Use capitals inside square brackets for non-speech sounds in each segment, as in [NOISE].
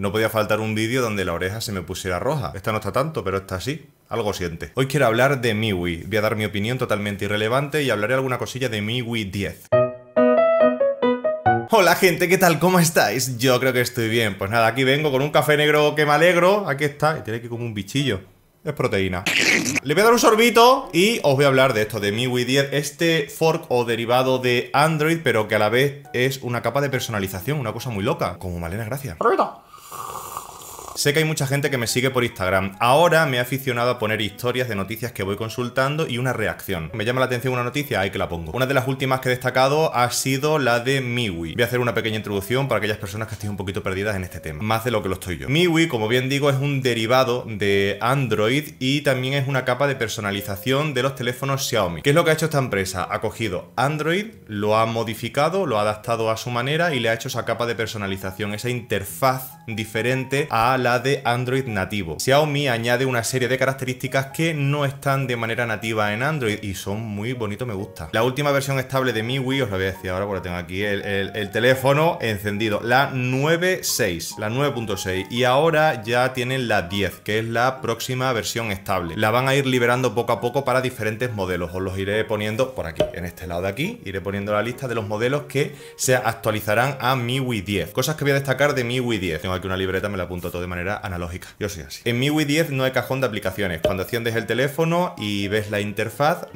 No podía faltar un vídeo donde la oreja se me pusiera roja. Esta no está tanto, pero está así. Algo siente. Hoy quiero hablar de MIUI. Voy a dar mi opinión totalmente irrelevante y hablaré alguna cosilla de MIUI 10. Hola gente, ¿qué tal? ¿Cómo estáis? Yo creo que estoy bien. Pues nada, aquí vengo con un café negro que me alegro. Aquí está. Y tiene aquí como un bichillo. Es proteína. Le voy a dar un sorbito y os voy a hablar de esto, de MIUI 10, este fork o derivado de Android, pero que a la vez es una capa de personalización, una cosa muy loca. Como Malena, gracias. Sé que hay mucha gente que me sigue por Instagram. Ahora me he aficionado a poner historias de noticias que voy consultando y una reacción. Me llama la atención una noticia, ahí que la pongo. Una de las últimas que he destacado ha sido la de Miwi. Voy a hacer una pequeña introducción para aquellas personas que estén un poquito perdidas en este tema, más de lo que lo estoy yo. Miwi, como bien digo, es un derivado de Android y también es una capa de personalización de los teléfonos Xiaomi. ¿Qué es lo que ha hecho esta empresa? Ha cogido Android, lo ha modificado, lo ha adaptado a su manera y le ha hecho esa capa de personalización, esa interfaz diferente a la la de Android nativo. Xiaomi añade una serie de características que no están de manera nativa en Android y son muy bonitos, me gusta. La última versión estable de MIUI, os lo voy a decir ahora porque tengo aquí el, teléfono encendido, la 9.6, la 9.6 y ahora ya tienen la 10, que es la próxima versión estable. La van a ir liberando poco a poco para diferentes modelos, os los iré poniendo por aquí, en este lado de aquí, iré poniendo la lista de los modelos que se actualizarán a MIUI 10. Cosas que voy a destacar de MIUI 10. Tengo aquí una libreta, me la apunto todo de manera analógica. Yo soy así. En MIUI 10 no hay cajón de aplicaciones. Cuando enciendes el teléfono y ves la interfaz,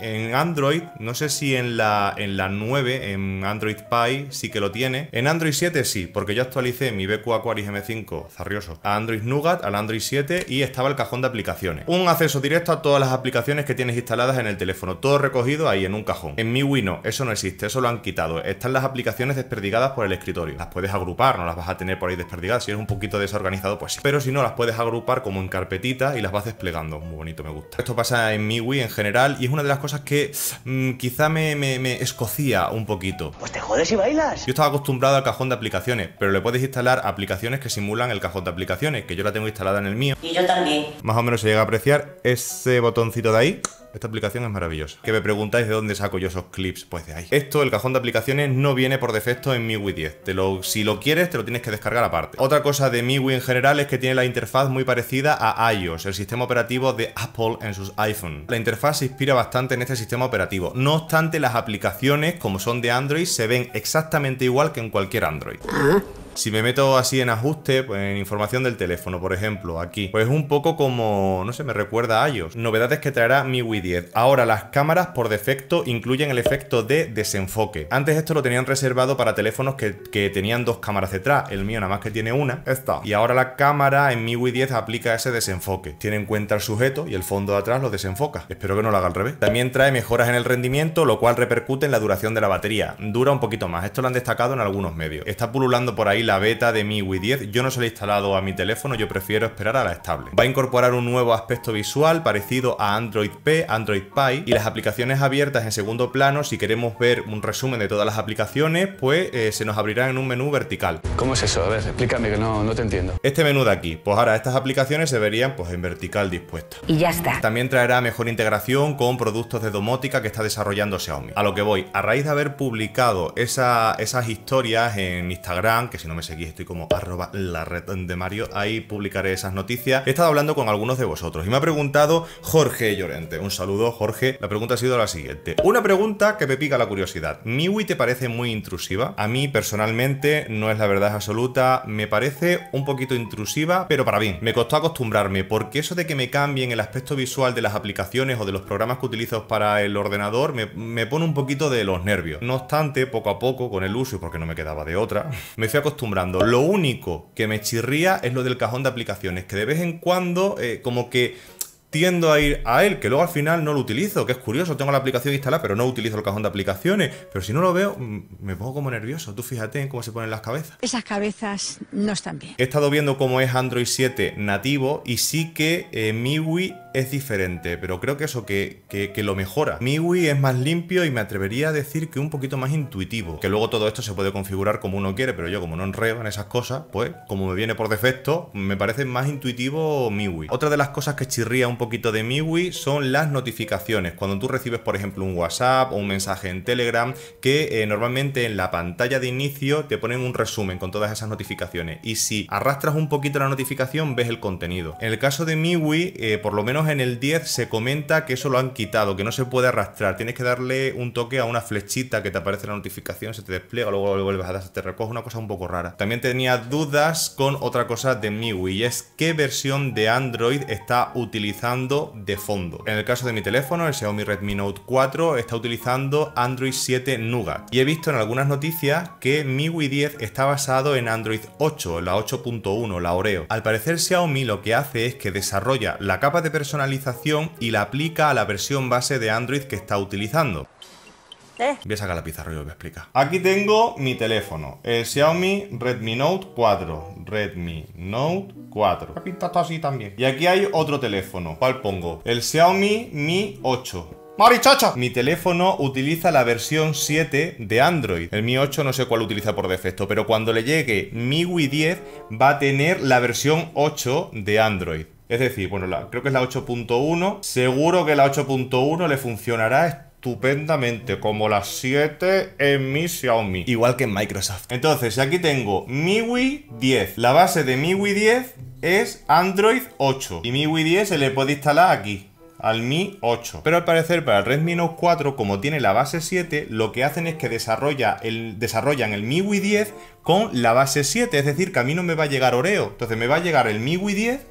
en Android, no sé si en la, en la 9, en Android Pie, sí que lo tiene. En Android 7 sí, porque yo actualicé mi BQ Aquaris M5, zarrioso, a Android Nougat, al Android 7 y estaba el cajón de aplicaciones. Un acceso directo a todas las aplicaciones que tienes instaladas en el teléfono, todo recogido ahí en un cajón. En mi MIUI no, eso no existe, eso lo han quitado. Están las aplicaciones desperdigadas por el escritorio. Las puedes agrupar, no las vas a tener por ahí desperdigadas. Si eres un poquito desorganizado, pues Pero si no, las puedes agrupar como en carpetita y las vas desplegando. Muy bonito, me gusta. Esto pasa en MIUI en general y es una de las cosas que mm, quizá me, me, escocía un poquito. Pues te jodes y bailas. Yo estaba acostumbrado al cajón de aplicaciones, pero le puedes instalar aplicaciones que simulan el cajón de aplicaciones, que yo la tengo instalada en el mío. Y yo también. Más o menos se llega a apreciar ese botoncito de ahí. Esta aplicación es maravillosa. Que me preguntáis de dónde saco yo esos clips. Pues de ahí. Esto, el cajón de aplicaciones, no viene por defecto en MIUI 10. lo, si lo quieres, te lo tienes que descargar aparte. Otra cosa de MIUI en general es que tiene la interfaz muy parecida a iOS, el sistema operativo de Apple en sus iPhone. La interfaz se inspira bastante en este sistema operativo. No obstante, las aplicaciones, como son de Android, se ven exactamente igual que en cualquier Android. Ah. Si me meto así en ajuste, pues, en información del teléfono, por ejemplo, aquí, pues un poco como, no sé, me recuerda a iOS. Novedades que traerá MIUI 10. Ahora, las cámaras por defecto incluyen el efecto de desenfoque. Antes esto lo tenían reservado para teléfonos que, tenían dos cámaras detrás. El mío nada más que tiene una, está. Y ahora la cámara en MIUI 10 aplica ese desenfoque. Tiene en cuenta el sujeto y el fondo de atrás lo desenfoca. Espero que no lo haga al revés. También trae mejoras en el rendimiento, lo cual repercute en la duración de la batería. Dura un poquito más. Esto lo han destacado en algunos medios. Está pululando por ahí la beta de MIUI 10. Yo no se la he instalado a mi teléfono, yo prefiero esperar a la estable. Va a incorporar un nuevo aspecto visual parecido a Android P, Android Pie y las aplicaciones abiertas en segundo plano, si queremos ver un resumen de todas las aplicaciones, pues eh, se nos abrirá en un menú vertical. ¿Cómo es eso? A ver, explícame que no, no te entiendo. Este menú de aquí, pues ahora estas aplicaciones se verían pues en vertical dispuesto. Y ya está. También traerá mejor integración con productos de domótica que está desarrollando Xiaomi. A lo que voy, a raíz de haber publicado esa, esas historias en Instagram, que si no me seguís, estoy como arroba la red de Mario, ahí publicaré esas noticias. He estado hablando con algunos de vosotros y me ha preguntado Jorge Llorente. Un saludo, Jorge. La pregunta ha sido la siguiente. Una pregunta que me pica la curiosidad. ¿MIUI te parece muy intrusiva? A mí personalmente no es la verdad absoluta, me parece un poquito intrusiva, pero para mí Me costó acostumbrarme porque eso de que me cambien el aspecto visual de las aplicaciones o de los programas que utilizo para el ordenador me, pone un poquito de los nervios. No obstante, poco a poco, con el uso, porque no me quedaba de otra, [LAUGHS] me fui acostumbrando lo único que me chirría es lo del cajón de aplicaciones, que de vez en cuando eh, como que tiendo a ir a él, que luego al final no lo utilizo, que es curioso, tengo la aplicación instalada, pero no utilizo el cajón de aplicaciones, pero si no lo veo, me pongo como nervioso, tú fíjate en cómo se ponen las cabezas. Esas cabezas no están bien. He estado viendo cómo es Android 7 nativo y sí que eh, MIUI es diferente, pero creo que eso que, que, lo mejora. MIUI es más limpio y me atrevería a decir que un poquito más intuitivo. Que luego todo esto se puede configurar como uno quiere, pero yo como no enredo en esas cosas, pues como me viene por defecto, me parece más intuitivo MIUI. Otra de las cosas que chirría un poquito de MIUI son las notificaciones. Cuando tú recibes, por ejemplo, un WhatsApp o un mensaje en Telegram, que eh, normalmente en la pantalla de inicio te ponen un resumen con todas esas notificaciones. Y si arrastras un poquito la notificación, ves el contenido. En el caso de MIUI, eh, por lo menos en el 10 se comenta que eso lo han quitado, que no se puede arrastrar. Tienes que darle un toque a una flechita que te aparece la notificación, se te despliega, luego vuelves a dar, se te recoge, una cosa un poco rara. También tenía dudas con otra cosa de MIUI, y es qué versión de Android está utilizando de fondo. En el caso de mi teléfono, el Xiaomi Redmi Note 4 está utilizando Android 7 Nougat. Y he visto en algunas noticias que MIUI 10 está basado en Android 8, la 8.1, la Oreo. Al parecer Xiaomi lo que hace es que desarrolla la capa de personalización personalización y la aplica a la versión base de Android que está utilizando. Eh. Voy a sacar la pizarra y os voy a explicar. Aquí tengo mi teléfono, el eh, Xiaomi Redmi Note 4. Redmi Note 4. Ha pintado así también. Y aquí hay otro teléfono. ¿Cuál pongo? El Xiaomi Mi 8. ¡Marichacha! Mi teléfono utiliza la versión 7 de Android. El Mi 8 no sé cuál utiliza por defecto, pero cuando le llegue MIUI 10 va a tener la versión 8 de Android. Es decir, bueno, creo que es la 8.1. Seguro que la 8.1 le funcionará estupendamente, como la 7 en mi Xiaomi. Igual que en Microsoft. Entonces, aquí tengo MIUI 10. La base de MIUI 10 es Android 8. Y MIUI 10 se le puede instalar aquí al Mi 8. Pero al parecer para el Redmi Note 4, como tiene la base 7, lo que hacen es que desarrolla el, desarrollan el MIUI 10 con la base 7. Es decir, que a mí no me va a llegar Oreo. Entonces me va a llegar el MIUI 10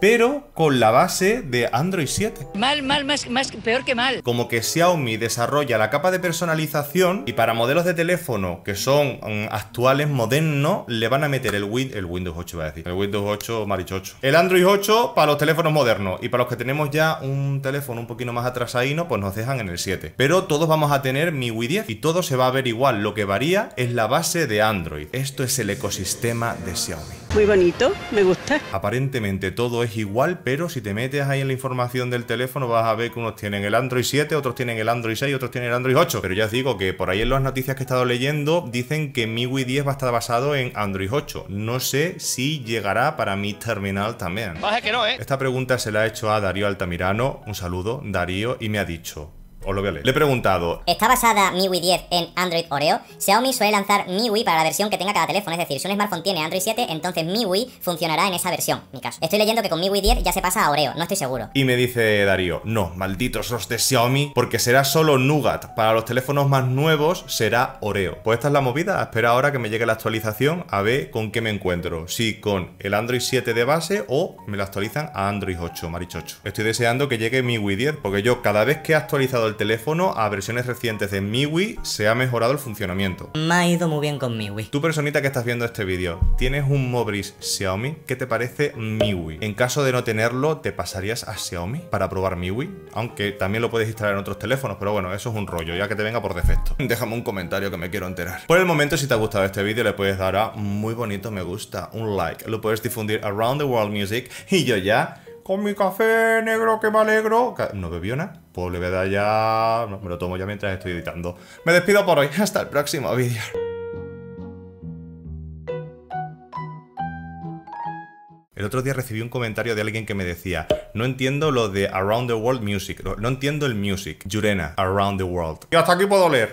pero con la base de Android 7. Mal, mal, más, más, peor que mal. Como que Xiaomi desarrolla la capa de personalización y para modelos de teléfono que son mm, actuales, modernos, le van a meter el, Win el Windows 8, va a decir. El Windows 8 8. El Android 8 para los teléfonos modernos y para los que tenemos ya un teléfono un poquito más atrás ahí, no, pues nos dejan en el 7. Pero todos vamos a tener mi Wii 10 y todo se va a ver igual. Lo que varía es la base de Android. Esto es el ecosistema de Xiaomi muy bonito, me gusta. Aparentemente todo es igual, pero si te metes ahí en la información del teléfono vas a ver que unos tienen el Android 7, otros tienen el Android 6, otros tienen el Android 8. Pero ya os digo que por ahí en las noticias que he estado leyendo dicen que mi MIUI 10 va a estar basado en Android 8. No sé si llegará para mi terminal también. ¿eh? Esta pregunta se la ha hecho a Darío Altamirano. Un saludo, Darío, y me ha dicho os lo Le he preguntado... ¿Está basada MIUI 10 en Android Oreo? Xiaomi suele lanzar MIUI para la versión que tenga cada teléfono, es decir, si un smartphone tiene Android 7, entonces MIUI funcionará en esa versión, mi caso. Estoy leyendo que con MIUI 10 ya se pasa a Oreo, no estoy seguro. Y me dice Darío, no, malditos los de Xiaomi, porque será solo Nougat. Para los teléfonos más nuevos será Oreo. Pues esta es la movida, espera ahora que me llegue la actualización a ver con qué me encuentro. Si con el Android 7 de base o me la actualizan a Android 8, marichocho. Estoy deseando que llegue MIUI 10, porque yo cada vez que he actualizado el teléfono a versiones recientes de MIUI, se ha mejorado el funcionamiento. Me ha ido muy bien con MIUI. Tú, personita que estás viendo este vídeo, tienes un Mobris Xiaomi, ¿qué te parece MIUI? En caso de no tenerlo, ¿te pasarías a Xiaomi para probar MIUI? Aunque también lo puedes instalar en otros teléfonos, pero bueno, eso es un rollo, ya que te venga por defecto. [LAUGHS] Déjame un comentario que me quiero enterar. Por el momento, si te ha gustado este vídeo, le puedes dar a muy bonito me gusta, un like, lo puedes difundir around the world music y yo ya con mi café negro que me alegro. No bebió nada, pues le voy a dar ya. me lo tomo ya mientras estoy editando. Me despido por hoy, [LAUGHS] hasta el próximo vídeo. El otro día recibí un comentario de alguien que me decía, no entiendo lo de Around the World Music, no entiendo el music. Yurena, Around the World. Y hasta aquí puedo leer.